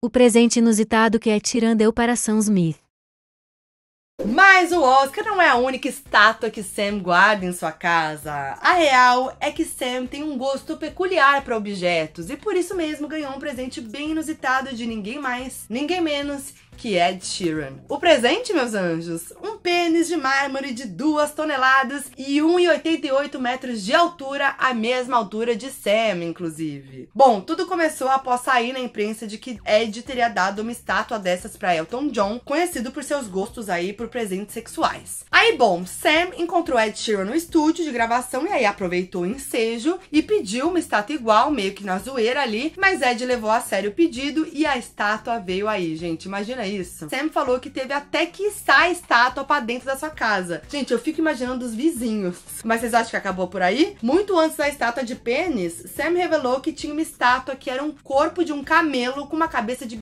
o presente inusitado que a é Tiran deu para Sam Smith. Mas o Oscar não é a única estátua que Sam guarda em sua casa. A real é que Sam tem um gosto peculiar para objetos e por isso mesmo ganhou um presente bem inusitado de ninguém mais, ninguém menos que Ed Sheeran. O presente, meus anjos, um pênis de mármore de 2 toneladas e 1,88 metros de altura, a mesma altura de Sam, inclusive. Bom, tudo começou após sair na imprensa de que Ed teria dado uma estátua dessas para Elton John, conhecido por seus gostos aí por presentes sexuais. Aí, bom, Sam encontrou Ed Sheeran no estúdio de gravação e aí aproveitou o ensejo e pediu uma estátua igual, meio que na zoeira ali, mas Ed levou a sério o pedido e a estátua veio aí, gente. Imagina isso. Sam falou que teve até que estar a estátua pra dentro da sua casa. Gente, eu fico imaginando os vizinhos. Mas vocês acham que acabou por aí? Muito antes da estátua de pênis, Sam revelou que tinha uma estátua que era um corpo de um camelo com uma cabeça de